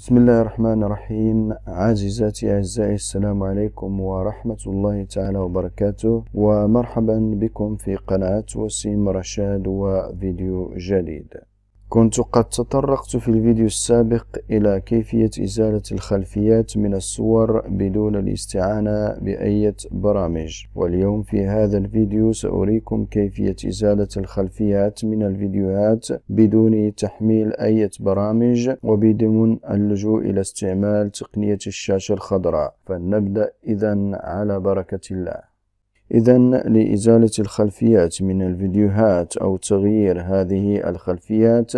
بسم الله الرحمن الرحيم عزيزاتي أعزائي السلام عليكم ورحمة الله تعالى وبركاته ومرحبا بكم في قناة وسيم رشاد وفيديو جديد كنت قد تطرقت في الفيديو السابق إلى كيفية إزالة الخلفيات من الصور بدون الاستعانة بأية برامج واليوم في هذا الفيديو سأريكم كيفية إزالة الخلفيات من الفيديوهات بدون تحميل أية برامج وبدون اللجوء إلى استعمال تقنية الشاشة الخضراء فلنبدأ إذا على بركة الله إذا لإزالة الخلفيات من الفيديوهات أو تغيير هذه الخلفيات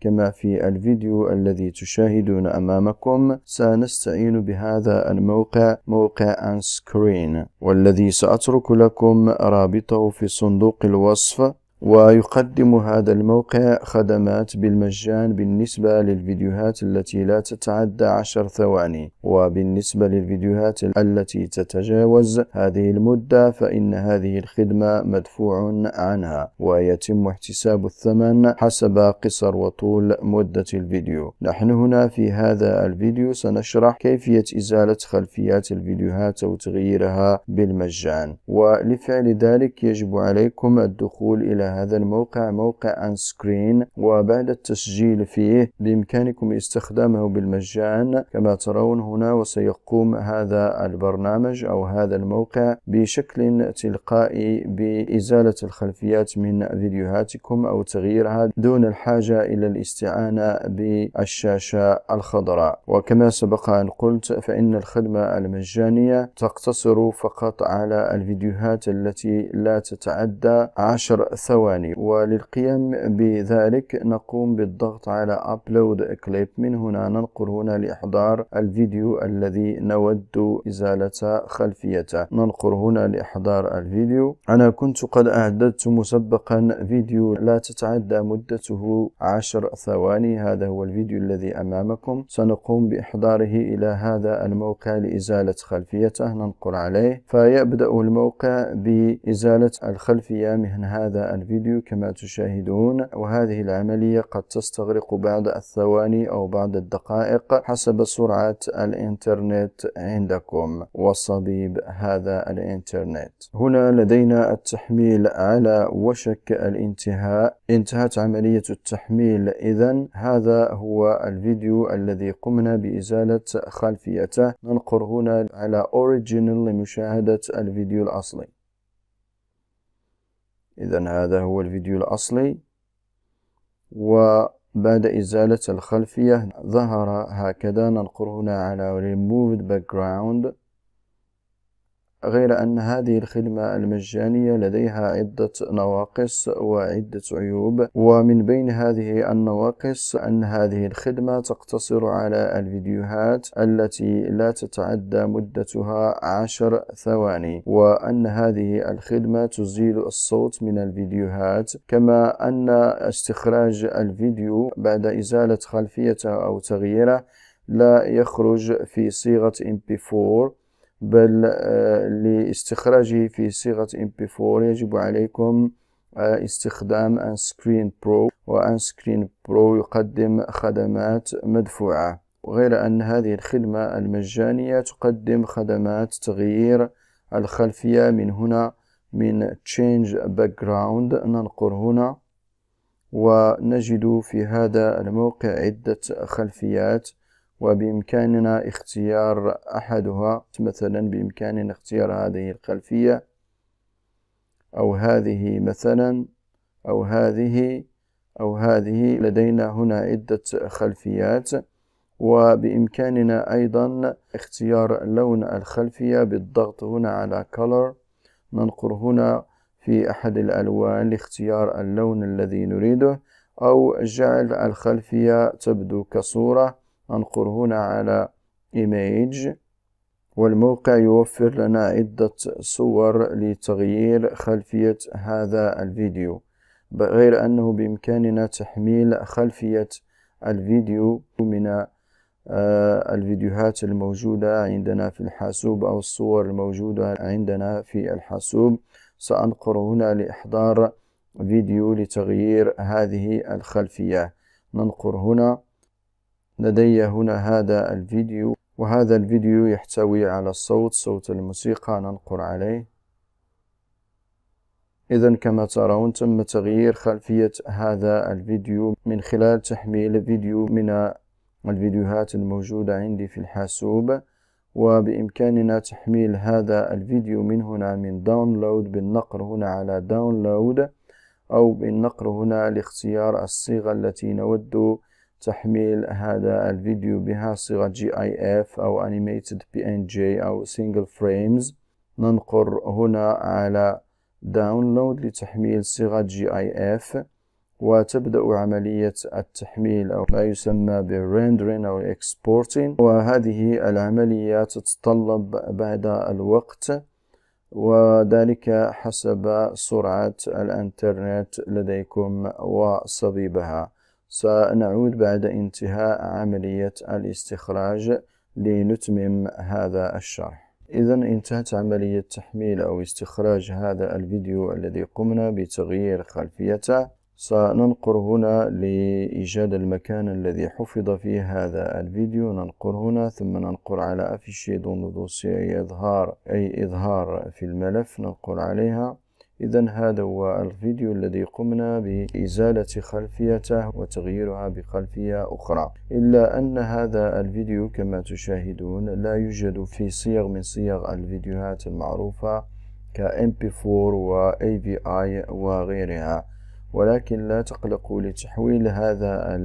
كما في الفيديو الذي تشاهدون أمامكم سنستعين بهذا الموقع موقع أنسكرين والذي سأترك لكم رابطه في صندوق الوصف ويقدم هذا الموقع خدمات بالمجان بالنسبة للفيديوهات التي لا تتعدى عشر ثواني وبالنسبة للفيديوهات التي تتجاوز هذه المدة فإن هذه الخدمة مدفوع عنها ويتم احتساب الثمن حسب قصر وطول مدة الفيديو نحن هنا في هذا الفيديو سنشرح كيفية إزالة خلفيات الفيديوهات أو تغييرها بالمجان ولفعل ذلك يجب عليكم الدخول إلى هذا الموقع موقع أنسكرين وبعد التسجيل فيه بإمكانكم استخدامه بالمجان كما ترون هنا وسيقوم هذا البرنامج أو هذا الموقع بشكل تلقائي بإزالة الخلفيات من فيديوهاتكم أو تغييرها دون الحاجة إلى الاستعانة بالشاشة الخضراء وكما سبق أن قلت فإن الخدمة المجانية تقتصر فقط على الفيديوهات التي لا تتعدى عشر ثواني ثواني وللقيام بذلك نقوم بالضغط على Upload Clip من هنا ننقر هنا لإحضار الفيديو الذي نود إزالة خلفيته ننقر هنا لإحضار الفيديو أنا كنت قد أعددت مسبقا فيديو لا تتعدى مدته عشر ثواني هذا هو الفيديو الذي أمامكم سنقوم بإحضاره إلى هذا الموقع لإزالة خلفيته ننقر عليه فيبدأ الموقع بإزالة الخلفية من هذا الفيديو الفيديو كما تشاهدون وهذه العملية قد تستغرق بعض الثواني أو بعض الدقائق حسب سرعة الإنترنت عندكم وصبيب هذا الإنترنت هنا لدينا التحميل على وشك الانتهاء انتهت عملية التحميل إذا هذا هو الفيديو الذي قمنا بإزالة خلفيته ننقر هنا على Original لمشاهدة الفيديو الأصلي إذا هذا هو الفيديو الأصلي وبعد إزالة الخلفية ظهر هكذا ننقر هنا على Removed Background غير أن هذه الخدمة المجانية لديها عدة نواقص وعدة عيوب ومن بين هذه النواقص أن هذه الخدمة تقتصر على الفيديوهات التي لا تتعدى مدتها عشر ثواني وأن هذه الخدمة تزيل الصوت من الفيديوهات كما أن استخراج الفيديو بعد إزالة خلفيته أو تغييره لا يخرج في صيغة MP4 بل آه، لاستخراجه في صيغة MP4 يجب عليكم آه، استخدام Unscreen برو Unscreen برو يقدم خدمات مدفوعة غير أن هذه الخدمة المجانية تقدم خدمات تغيير الخلفية من هنا من Change Background ننقر هنا ونجد في هذا الموقع عدة خلفيات وبإمكاننا اختيار أحدها مثلا بإمكاننا اختيار هذه الخلفية أو هذه مثلا أو هذه أو هذه لدينا هنا عدة خلفيات وبإمكاننا أيضا اختيار لون الخلفية بالضغط هنا على color ننقر هنا في أحد الألوان لاختيار اللون الذي نريده أو جعل الخلفية تبدو كصورة انقر هنا على image والموقع يوفر لنا عدة صور لتغيير خلفية هذا الفيديو غير أنه بإمكاننا تحميل خلفية الفيديو من آه، الفيديوهات الموجودة عندنا في الحاسوب أو الصور الموجودة عندنا في الحاسوب سأنقر هنا لإحضار فيديو لتغيير هذه الخلفية ننقر هنا لدي هنا هذا الفيديو وهذا الفيديو يحتوي على الصوت صوت الموسيقى ننقر عليه إذا كما ترون تم تغيير خلفية هذا الفيديو من خلال تحميل فيديو من الفيديوهات الموجودة عندي في الحاسوب وبإمكاننا تحميل هذا الفيديو من هنا من داونلود بالنقر هنا على داونلود أو بالنقر هنا لاختيار الصيغة التي نود تحميل هذا الفيديو بها صيغة GIF أو Animated PNG أو Single Frames ننقر هنا على داونلود لتحميل صيغة GIF وتبدأ عملية التحميل أو ما يسمى بالريندرين أو Exporting وهذه العملية تتطلب بعد الوقت وذلك حسب سرعة الإنترنت لديكم وصبيبها سنعود بعد انتهاء عملية الاستخراج لنتمم هذا الشرح إذا انتهت عملية تحميل أو استخراج هذا الفيديو الذي قمنا بتغيير خلفيته سننقر هنا لإيجاد المكان الذي حفظ فيه هذا الفيديو ننقر هنا ثم ننقر على أفيشي دون دوسي إظهار أي إظهار في الملف ننقر عليها إذا هذا هو الفيديو الذي قمنا بإزالة خلفيته وتغييرها بخلفية أخرى إلا أن هذا الفيديو كما تشاهدون لا يوجد في صيغ من صيغ الفيديوهات المعروفه mp كMP4 و AVI وغيرها ولكن لا تقلقوا لتحويل هذا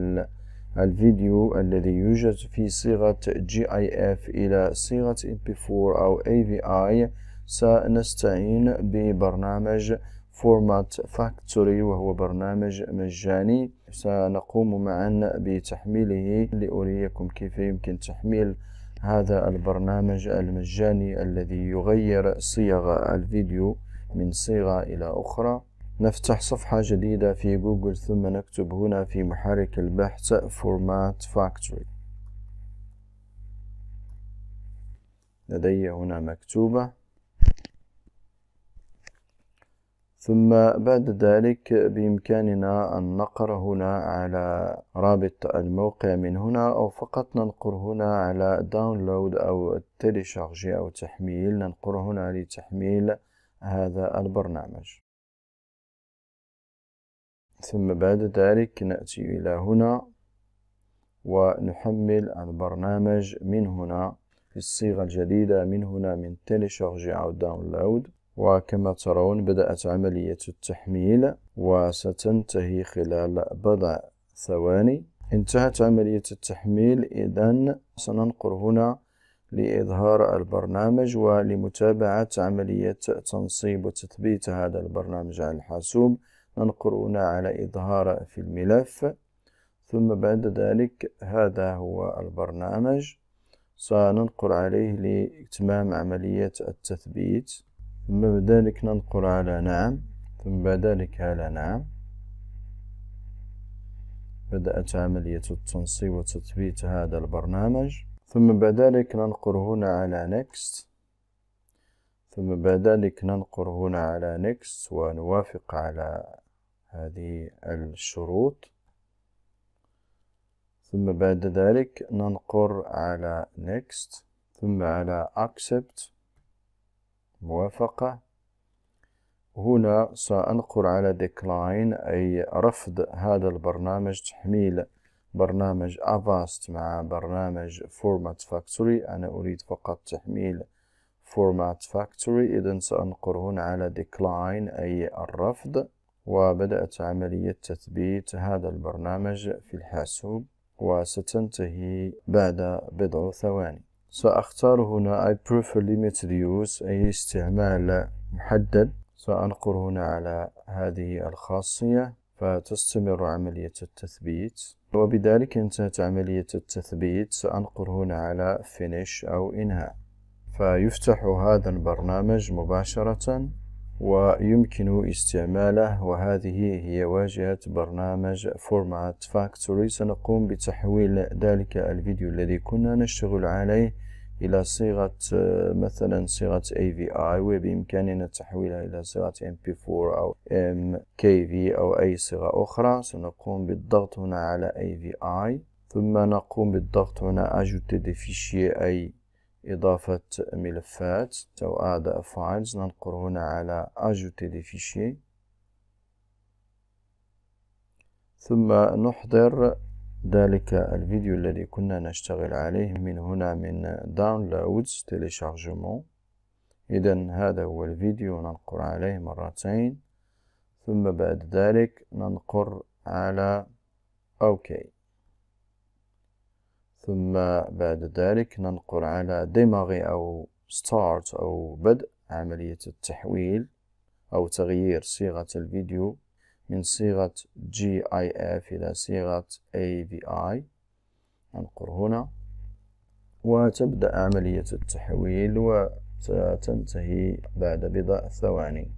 الفيديو الذي يوجد في صيغة GIF إلى صيغة MP4 أو AVI سنستعين ببرنامج فورمات فاكتوري وهو برنامج مجاني سنقوم معا بتحميله لأريكم كيف يمكن تحميل هذا البرنامج المجاني الذي يغير صيغ الفيديو من صيغة إلى أخرى نفتح صفحة جديدة في جوجل ثم نكتب هنا في محرك البحث فورمات فاكتوري لدي هنا مكتوبة ثم بعد ذلك بإمكاننا أن نقر هنا على رابط الموقع من هنا أو فقط ننقر هنا على داونلود أو تيليشارجي أو تحميل ننقر هنا لتحميل هذا البرنامج ثم بعد ذلك نأتي إلى هنا ونحمل البرنامج من هنا في الصيغة الجديدة من هنا من تيليشارجي أو داونلود وكما ترون بدأت عملية التحميل وستنتهي خلال بضع ثواني انتهت عملية التحميل إذا سننقر هنا لإظهار البرنامج ولمتابعة عملية تنصيب وتثبيت هذا البرنامج على الحاسوب ننقر هنا على إظهار في الملف ثم بعد ذلك هذا هو البرنامج سننقر عليه لإتمام عملية التثبيت ثم بذلك ننقر على نعم ثم بعد ذلك على نعم بدأت عملية التنصيب وتثبيت هذا البرنامج ثم بعد ذلك ننقر هنا على next ثم بعد ذلك ننقر هنا على next ونوافق على هذه الشروط ثم بعد ذلك ننقر على next ثم على accept موافقة هنا سأنقر على ديكلاين أي رفض هذا البرنامج تحميل برنامج أفاست مع برنامج فورمات فاكتوري أنا أريد فقط تحميل فورمات فاكتوري إذا سأنقر هنا على ديكلاين أي الرفض وبدأت عملية تثبيت هذا البرنامج في الحاسوب وستنتهي بعد بضع ثواني سأختار هنا I prefer limited use أي استعمال محدد سأنقر هنا على هذه الخاصية فتستمر عملية التثبيت وبذلك انتهت عملية التثبيت سأنقر هنا على Finish أو إنهاء فيفتح هذا البرنامج مباشرة ويمكن استعماله وهذه هي واجهة برنامج Format Factory سنقوم بتحويل ذلك الفيديو الذي كنا نشتغل عليه إلى صيغة مثلا صيغة AVI وبإمكاننا تحويلها إلى صيغة MP4 أو MKV أو أي صيغة أخرى سنقوم بالضغط هنا على AVI ثم نقوم بالضغط هنا Ajouter des fichiers أي إضافة ملفات تو أدا فايلز ننقر هنا على أجوتي دي فيشي ثم نحضر ذلك الفيديو الذي كنا نشتغل عليه من هنا من داونلودز تيليشارجمون إذا هذا هو الفيديو ننقر عليه مرتين ثم بعد ذلك ننقر على أوكي okay. ثم بعد ذلك ننقر على ديماغي أو ستارت أو بدء عملية التحويل أو تغيير صيغة الفيديو من صيغة GIF إلى صيغة AVI ننقر هنا وتبدأ عملية التحويل وتنتهي بعد بضع ثواني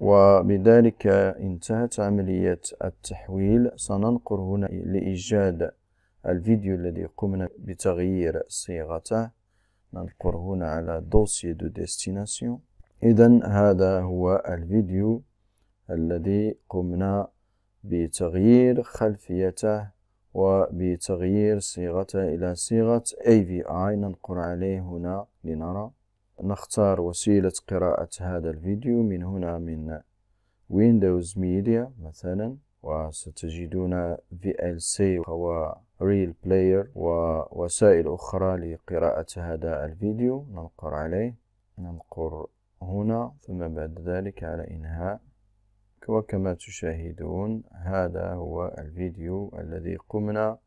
وبذلك انتهت عملية التحويل سننقر هنا لإيجاد الفيديو الذي قمنا بتغيير صيغته ننقر هنا على دوسي دو ديستيناسيون إذا هذا هو الفيديو الذي قمنا بتغيير خلفيته وبتغيير صيغته إلى صيغة AVI ننقر عليه هنا لنرى نختار وسيلة قراءة هذا الفيديو من هنا من ويندوز ميديا مثلا وستجدون VLC هو ريل بلاير ووسائل أخرى لقراءة هذا الفيديو ننقر عليه ننقر هنا ثم بعد ذلك على إنهاء وكما تشاهدون هذا هو الفيديو الذي قمنا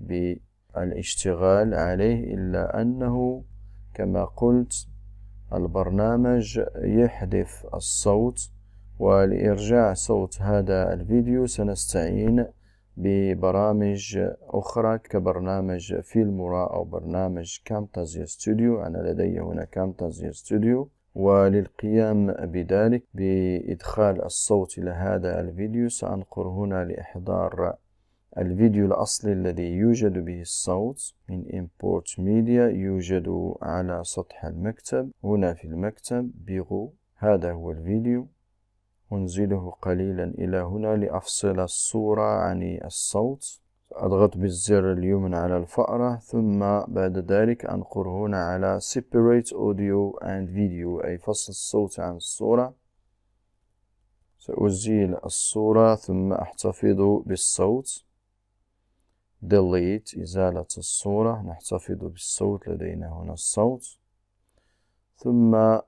بالاشتغال عليه إلا أنه كما قلت البرنامج يحذف الصوت ولإرجاع صوت هذا الفيديو سنستعين ببرامج أخرى كبرنامج فيلمورا أو برنامج كامتازيا ستوديو أنا لدي هنا كامتازيا ستوديو وللقيام بذلك بإدخال الصوت إلى هذا الفيديو سأنقر هنا لإحضار الفيديو الأصلي الذي يوجد به الصوت من Import Media يوجد على سطح المكتب هنا في المكتب بيغو هذا هو الفيديو أنزله قليلا إلى هنا لأفصل الصورة عن الصوت أضغط بالزر اليمنى على الفأرة ثم بعد ذلك أنقر هنا على Separate Audio and Video أي فصل الصوت عن الصورة سأزيل الصورة ثم أحتفظ بالصوت Delete إزالة الصورة نحتفظ بالصوت لدينا هنا الصوت ثم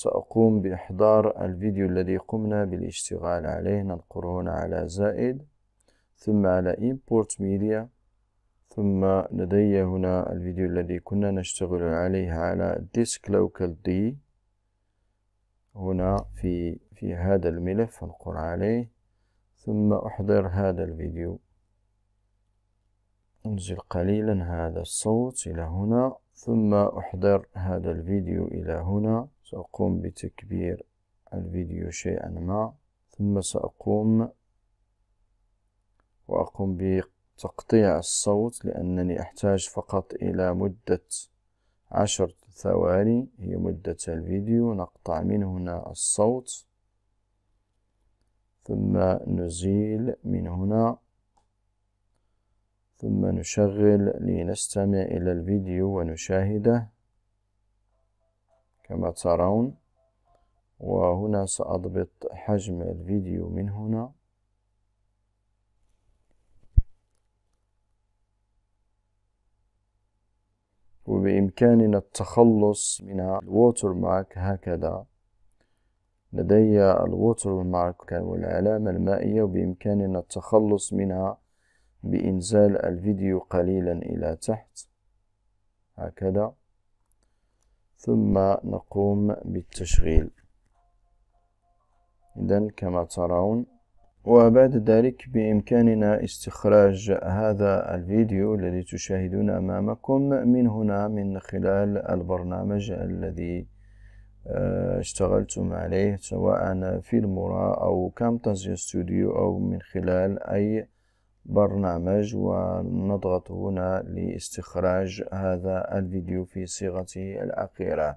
سأقوم بإحضار الفيديو الذي قمنا بالاشتغال عليه ننقر هنا على زائد ثم على import media ثم لدي هنا الفيديو الذي كنا نشتغل عليه على disk local D هنا في في هذا الملف انقر عليه ثم أحضر هذا الفيديو أنزل قليلا هذا الصوت إلى هنا ثم أحضر هذا الفيديو إلى هنا سأقوم بتكبير الفيديو شيئا ما ثم سأقوم وأقوم بتقطيع الصوت لأنني أحتاج فقط إلى مدة عشر ثواني هي مدة الفيديو نقطع من هنا الصوت ثم نزيل من هنا ثم نشغل لنستمع إلى الفيديو ونشاهده كما ترون وهنا سأضبط حجم الفيديو من هنا وبإمكاننا التخلص من الووتر مارك هكذا لدي الووتر مارك والعلامة المائية وبإمكاننا التخلص منها بإنزال الفيديو قليلا إلى تحت هكذا ثم نقوم بالتشغيل إذا كما ترون وبعد ذلك بإمكاننا استخراج هذا الفيديو الذي تشاهدون أمامكم من هنا من خلال البرنامج الذي آه، اشتغلتم عليه سواء فيلمورا أو كامتازيا ستوديو أو من خلال أي برنامج ونضغط هنا لاستخراج هذا الفيديو في صيغته الأخيرة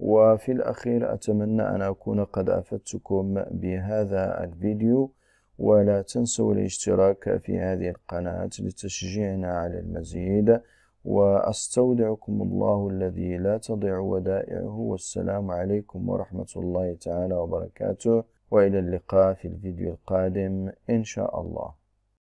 وفي الأخير أتمنى أن أكون قد أفدتكم بهذا الفيديو ولا تنسوا الاشتراك في هذه القناة لتشجيعنا على المزيد وأستودعكم الله الذي لا تضيع ودائعه والسلام عليكم ورحمة الله تعالى وبركاته وإلى اللقاء في الفيديو القادم إن شاء الله